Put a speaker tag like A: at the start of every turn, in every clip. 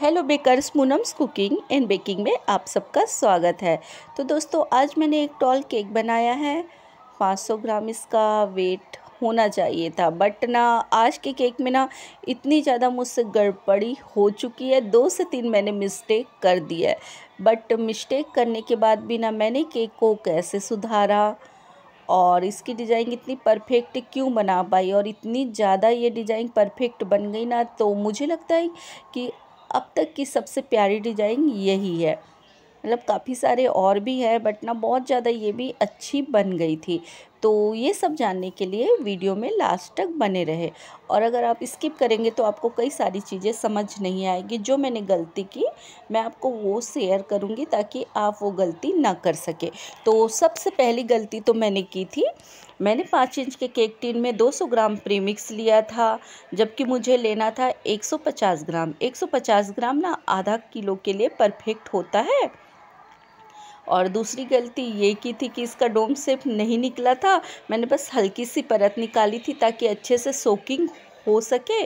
A: hello bakers मुनम्स cooking and baking में आप सबका स्वागत है तो दोस्तों आज मैंने एक टॉल केक बनाया है 500 ग्राम इसका वेट होना चाहिए था बट ना आज के केक में ना इतनी ज़्यादा मुझसे गड़बड़ी हो चुकी है दो से तीन मैंने मिस्टेक कर दी है बट मिस्टेक करने के बाद भी ना मैंने केक को कैसे सुधारा और इसकी डिज़ाइन इतनी परफेक्ट क्यों बना पाई और इतनी ज़्यादा ये डिज़ाइन परफेक्ट बन गई ना तो मुझे लगता है कि अब तक की सबसे प्यारी डिजाइन यही है मतलब काफ़ी सारे और भी है बट ना बहुत ज़्यादा ये भी अच्छी बन गई थी तो ये सब जानने के लिए वीडियो में लास्ट तक बने रहे और अगर आप स्किप करेंगे तो आपको कई सारी चीज़ें समझ नहीं आएगी जो मैंने गलती की मैं आपको वो शेयर करूँगी ताकि आप वो गलती ना कर सके तो सबसे पहली गलती तो मैंने की थी मैंने पाँच इंच के केक टिन में 200 ग्राम प्रीमिक्स लिया था जबकि मुझे लेना था 150 ग्राम 150 ग्राम ना आधा किलो के लिए परफेक्ट होता है और दूसरी गलती ये की थी कि इसका डोम सिर्फ नहीं निकला था मैंने बस हल्की सी परत निकाली थी ताकि अच्छे से सोकिंग हो सके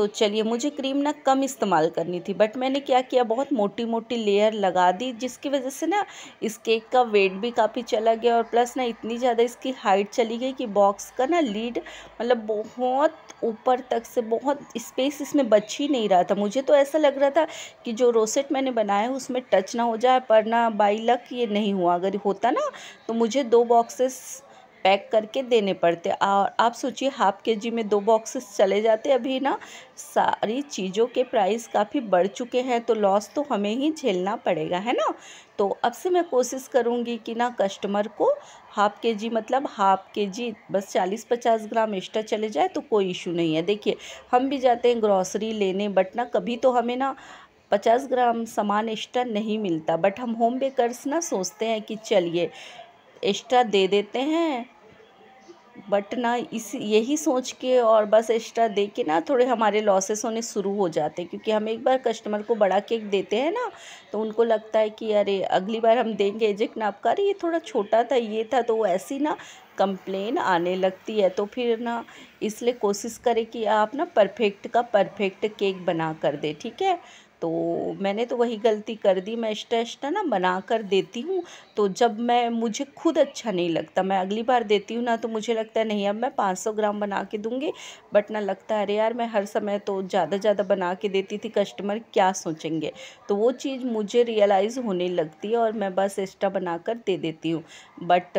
A: तो चलिए मुझे क्रीम ना कम इस्तेमाल करनी थी बट मैंने क्या किया बहुत मोटी मोटी लेयर लगा दी जिसकी वजह से ना इस केक का वेट भी काफ़ी चला गया और प्लस ना इतनी ज़्यादा इसकी हाइट चली गई कि बॉक्स का ना लीड मतलब बहुत ऊपर तक से बहुत स्पेस इसमें बच ही नहीं रहा था मुझे तो ऐसा लग रहा था कि जो रोसेट मैंने बनाया है उसमें टच ना हो जाए पर ना बाई लक ये नहीं हुआ अगर होता ना तो मुझे दो बॉक्सेस पैक करके देने पड़ते और आप सोचिए हाफ के जी में दो बॉक्सेस चले जाते अभी ना सारी चीज़ों के प्राइस काफ़ी बढ़ चुके हैं तो लॉस तो हमें ही झेलना पड़ेगा है ना तो अब से मैं कोशिश करूँगी कि ना कस्टमर को हाफ के जी मतलब हाफ के जी बस चालीस पचास ग्राम एक्स्ट्रा चले जाए तो कोई इशू नहीं है देखिए हम भी जाते हैं ग्रॉसरी लेने बट ना कभी तो हमें ना पचास ग्राम सामान एक्स्ट्रा नहीं मिलता बट हम होम बेकर्स ना सोचते हैं कि चलिए एक्स्ट्रा दे देते हैं बट ना इस यही सोच के और बस एक्स्ट्रा दे के ना थोड़े हमारे लॉसेस होने शुरू हो जाते हैं क्योंकि हम एक बार कस्टमर को बड़ा केक देते हैं ना तो उनको लगता है कि अरे अगली बार हम देंगे एजेक्ट ना आपका अरे ये थोड़ा छोटा था ये था तो ऐसी ना कंप्लेन आने लगती है तो फिर ना इसलिए कोशिश करें कि आप ना परफेक्ट का परफेक्ट केक बना कर दे ठीक है तो मैंने तो वही गलती कर दी मैं एक्स्ट्रा एक्स्ट्रा ना बना कर देती हूँ तो जब मैं मुझे खुद अच्छा नहीं लगता मैं अगली बार देती हूँ ना तो मुझे लगता है नहीं अब मैं पाँच सौ ग्राम बना के दूँगी बट ना लगता है अरे यार मैं हर समय तो ज़्यादा ज़्यादा बना के देती थी कस्टमर क्या सोचेंगे तो वो चीज़ मुझे रियलाइज़ होने लगती है और मैं बस एक्स्ट्रा बना कर दे देती हूँ बट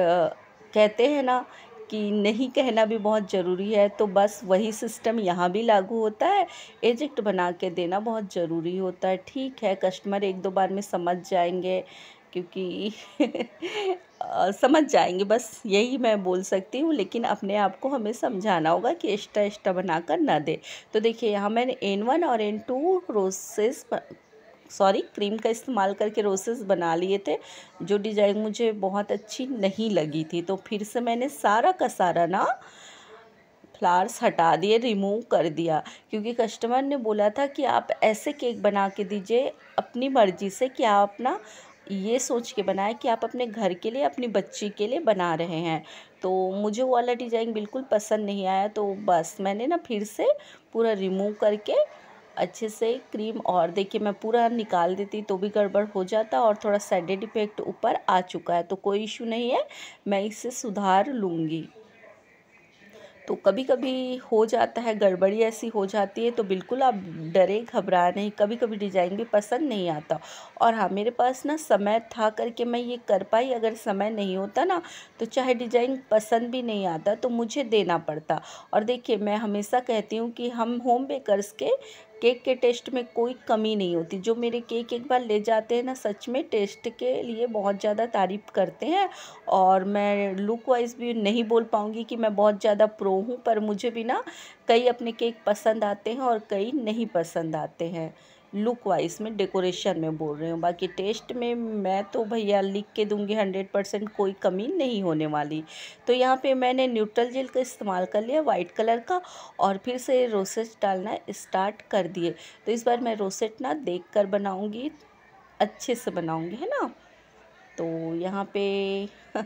A: कहते हैं ना कि नहीं कहना भी बहुत ज़रूरी है तो बस वही सिस्टम यहाँ भी लागू होता है एजेक्ट बना के देना बहुत ज़रूरी होता है ठीक है कस्टमर एक दो बार में समझ जाएंगे क्योंकि समझ जाएंगे बस यही मैं बोल सकती हूँ लेकिन अपने आप को हमें समझाना होगा कि एक्स्ट्रा एक्स्ट्रा बनाकर ना दे तो देखिए यहाँ मैंने एन वन और N two roses sorry cream का इस्तेमाल करके रोसेस बना लिए थे जो डिज़ाइन मुझे बहुत अच्छी नहीं लगी थी तो फिर से मैंने सारा का सारा ना फ्लावर्स हटा दिए रिमूव कर दिया क्योंकि कस्टमर ने बोला था कि आप ऐसे केक बना के दीजिए अपनी मर्ज़ी से कि आप ना ये सोच के बनाए कि आप अपने घर के लिए अपनी बच्ची के लिए बना रहे हैं तो मुझे वो वाला डिज़ाइन बिल्कुल पसंद नहीं आया तो बस मैंने ना फिर से पूरा रिमूव करके अच्छे से क्रीम और देखिए मैं पूरा निकाल देती तो भी गड़बड़ हो जाता और थोड़ा साइडेड इफेक्ट ऊपर आ चुका है तो कोई इशू नहीं है मैं इसे सुधार लूँगी तो कभी कभी हो जाता है गड़बड़ी ऐसी हो जाती है तो बिल्कुल आप डरे घबरा नहीं कभी कभी डिज़ाइन भी पसंद नहीं आता और हाँ मेरे पास ना समय था करके मैं ये कर पाई अगर समय नहीं होता ना तो चाहे डिज़ाइन पसंद भी नहीं आता तो मुझे देना पड़ता और देखिए मैं हमेशा कहती हूँ कि हम होम बेकर्स के केक के टेस्ट में कोई कमी नहीं होती जो मेरे केक एक बार ले जाते हैं ना सच में टेस्ट के लिए बहुत ज़्यादा तारीफ़ करते हैं और मैं लुक वाइज भी नहीं बोल पाऊँगी कि मैं बहुत ज़्यादा प्रो हूँ पर मुझे भी ना कई अपने केक पसंद आते हैं और कई नहीं पसंद आते हैं लुक वाइज में डेकोरेशन में बोल रही हूँ बाकी टेस्ट में मैं तो भैया लिख के दूंगी हंड्रेड परसेंट कोई कमी नहीं होने वाली तो यहाँ पे मैंने न्यूट्रल जेल का इस्तेमाल कर लिया वाइट कलर का और फिर से रोसेट डालना स्टार्ट कर दिए तो इस बार मैं रोसेट ना देख कर बनाऊँगी अच्छे से बनाऊँगी है ना तो यहाँ पे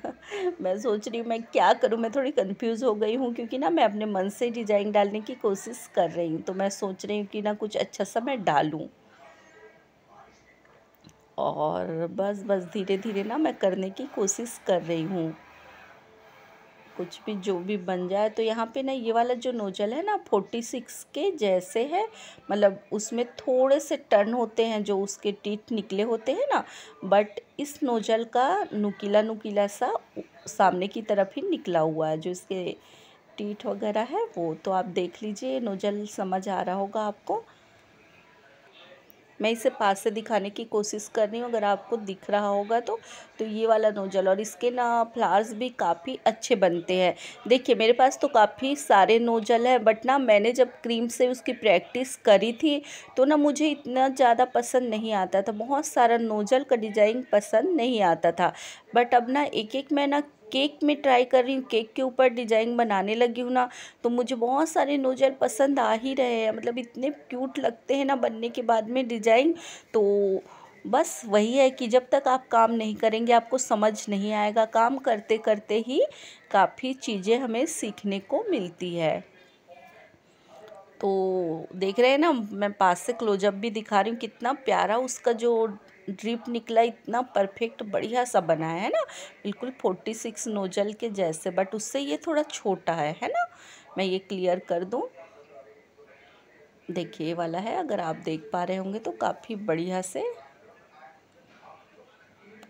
A: मैं सोच रही हूँ मैं क्या करूँ मैं थोड़ी कंफ्यूज हो गई हूँ क्योंकि ना मैं अपने मन से डिजाइन डालने की कोशिश कर रही हूँ तो मैं सोच रही हूँ कि ना कुछ अच्छा सा मैं डालूँ और बस बस धीरे धीरे ना मैं करने की कोशिश कर रही हूँ कुछ भी जो भी बन जाए तो यहाँ पे ना ये वाला जो नोजल है ना फोर्टी सिक्स के जैसे है मतलब उसमें थोड़े से टर्न होते हैं जो उसके टीट निकले होते हैं ना बट इस नोजल का नुकीला नुकीला सा सामने की तरफ ही निकला हुआ है जो इसके टीट वगैरह है वो तो आप देख लीजिए नोजल समझ आ रहा होगा आपको मैं इसे पास से दिखाने की कोशिश कर रही हूँ अगर आपको दिख रहा होगा तो तो ये वाला नोजल और इसके ना फ्लावर्स भी काफ़ी अच्छे बनते हैं देखिए मेरे पास तो काफ़ी सारे नोजल हैं बट ना मैंने जब क्रीम से उसकी प्रैक्टिस करी थी तो ना मुझे इतना ज़्यादा पसंद नहीं आता था बहुत सारा नोजल का डिज़ाइन पसंद नहीं आता था बट अब ना एक एक मैं ना केक में ट्राई कर रही हूँ केक के ऊपर डिजाइन बनाने लगी हूँ ना तो मुझे बहुत सारे नोजल पसंद आ ही रहे हैं मतलब इतने क्यूट लगते हैं ना बनने के बाद में डिजाइन जाएंगे तो बस वही है कि जब तक आप काम नहीं करेंगे आपको समझ नहीं आएगा काम करते करते ही काफ़ी चीज़ें हमें सीखने को मिलती है तो देख रहे हैं ना मैं पास से क्लोजअप भी दिखा रही हूँ कितना प्यारा उसका जो ड्रिप निकला इतना परफेक्ट बढ़िया सा बना है ना बिल्कुल फोर्टी सिक्स नोजल के जैसे बट उससे ये थोड़ा छोटा है है ना मैं ये क्लियर कर दूँ देखिए ये वाला है अगर आप देख पा रहे होंगे तो काफ़ी बढ़िया से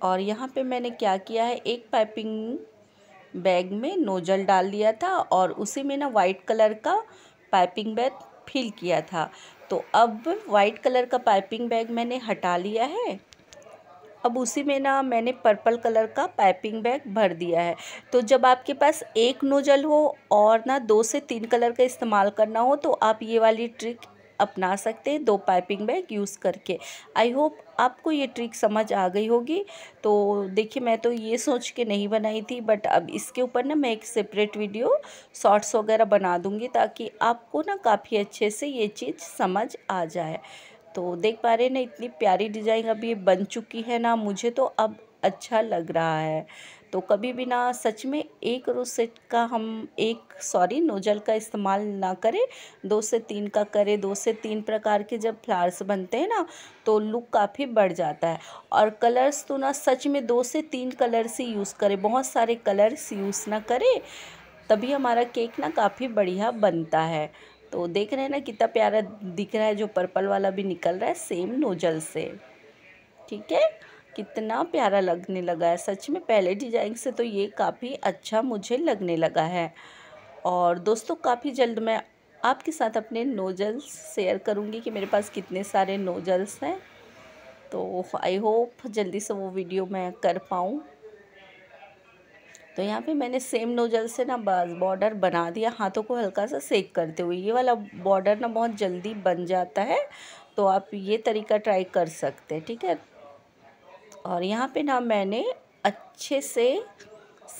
A: और यहाँ पे मैंने क्या किया है एक पाइपिंग बैग में नोजल डाल दिया था और उसी में ना वाइट कलर का पाइपिंग बैग फिल किया था तो अब वाइट कलर का पाइपिंग बैग मैंने हटा लिया है अब उसी में ना मैंने पर्पल कलर का पाइपिंग बैग भर दिया है तो जब आपके पास एक नोजल हो और ना दो से तीन कलर का इस्तेमाल करना हो तो आप ये वाली ट्रिक अपना सकते हैं दो पाइपिंग बैग यूज़ करके आई होप आपको ये ट्रिक समझ आ गई होगी तो देखिए मैं तो ये सोच के नहीं बनाई थी बट अब इसके ऊपर ना मैं एक सेपरेट वीडियो शॉर्ट्स वगैरह बना दूँगी ताकि आपको ना काफ़ी अच्छे से ये चीज़ समझ आ जाए तो देख पा रहे हैं ना इतनी प्यारी डिज़ाइन अभी ये बन चुकी है ना मुझे तो अब अच्छा लग रहा है तो कभी भी ना सच में एक रोसेट का हम एक सॉरी नोजल का इस्तेमाल ना करें दो से तीन का करें दो से तीन प्रकार के जब फ्लावर्स बनते हैं ना तो लुक काफ़ी बढ़ जाता है और कलर्स तो ना सच में दो से तीन कलर्स ही यूज़ करें बहुत सारे कलर्स यूज़ ना करें तभी हमारा केक ना काफ़ी बढ़िया बनता है तो देख रहे हैं ना कितना प्यारा दिख रहा है जो पर्पल वाला भी निकल रहा है सेम नोजल से ठीक है कितना प्यारा लगने लगा है सच में पहले डिजाइन से तो ये काफ़ी अच्छा मुझे लगने लगा है और दोस्तों काफ़ी जल्द मैं आपके साथ अपने नोजल्स शेयर करूँगी कि मेरे पास कितने सारे नोजल्स हैं तो आई होप जल्दी से वो वीडियो मैं कर पाऊँ तो यहाँ पे मैंने सेम नोजल से ना बस बॉर्डर बना दिया हाथों को हल्का सा सेक करते हुए ये वाला बॉर्डर ना बहुत जल्दी बन जाता है तो आप ये तरीका ट्राई कर सकते हैं ठीक है और यहाँ पे ना मैंने अच्छे से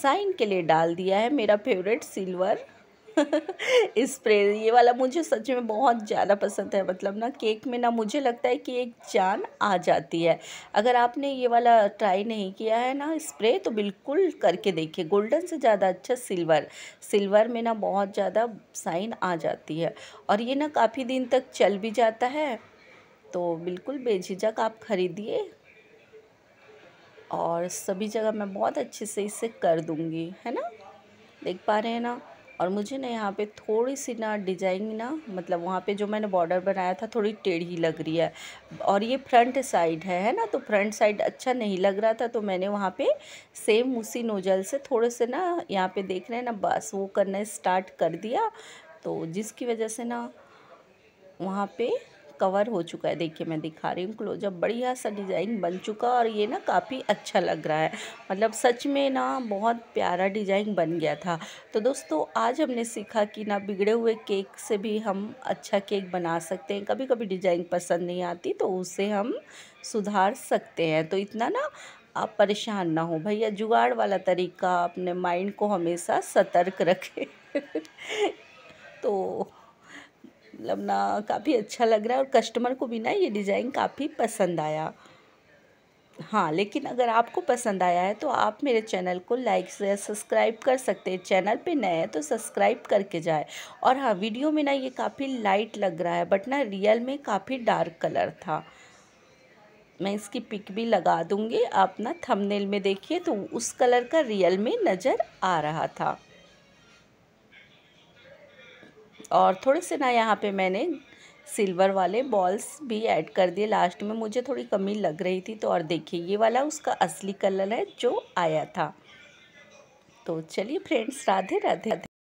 A: साइन के लिए डाल दिया है मेरा फेवरेट सिल्वर स्प्रे ये वाला मुझे सच में बहुत ज़्यादा पसंद है मतलब ना केक में ना मुझे लगता है कि एक जान आ जाती है अगर आपने ये वाला ट्राई नहीं किया है ना स्प्रे तो बिल्कुल करके देखिए गोल्डन से ज़्यादा अच्छा सिल्वर सिल्वर में ना बहुत ज़्यादा साइन आ जाती है और ये ना काफ़ी दिन तक चल भी जाता है तो बिल्कुल बेझिझक आप खरीदिए और सभी जगह मैं बहुत अच्छे से इसे कर दूँगी है ना देख पा रहे हैं ना और मुझे ना यहाँ पे थोड़ी सी ना डिजाइन ना मतलब वहाँ पे जो मैंने बॉर्डर बनाया था थोड़ी टेढ़ी लग रही है और ये फ्रंट साइड है है ना तो फ्रंट साइड अच्छा नहीं लग रहा था तो मैंने वहाँ पे सेम उसी नोजल से थोड़े से ना यहाँ पे देख रहे हैं ना बस वो करना स्टार्ट कर दिया तो जिसकी वजह से ना वहाँ पर कवर हो चुका है देखिए मैं दिखा रही हूँ क्लोजअप बढ़िया सा डिज़ाइन बन चुका और ये ना काफ़ी अच्छा लग रहा है मतलब सच में ना बहुत प्यारा डिज़ाइन बन गया था तो दोस्तों आज हमने सीखा कि ना बिगड़े हुए केक से भी हम अच्छा केक बना सकते हैं कभी कभी डिज़ाइन पसंद नहीं आती तो उसे हम सुधार सकते हैं तो इतना ना आप परेशान ना हो भैया जुगाड़ वाला तरीका अपने माइंड को हमेशा सतर्क रखें तो मतलब ना काफ़ी अच्छा लग रहा है और कस्टमर को भी ना ये डिज़ाइन काफ़ी पसंद आया हाँ लेकिन अगर आपको पसंद आया है तो आप मेरे चैनल को लाइक से सब्सक्राइब कर सकते हैं चैनल पे नए हैं तो सब्सक्राइब करके जाए और हाँ वीडियो में ना ये काफ़ी लाइट लग रहा है बट ना रियल में काफ़ी डार्क कलर था मैं इसकी पिक भी लगा दूँगी आप ना थंबनेल में देखिए तो उस कलर का रियल में नज़र आ रहा था और थोड़े से ना यहाँ पे मैंने सिल्वर वाले बॉल्स भी ऐड कर दिए लास्ट में मुझे थोड़ी कमी लग रही थी तो और देखिए ये वाला उसका असली कलर है जो आया था तो चलिए फ्रेंड्स राधे राधे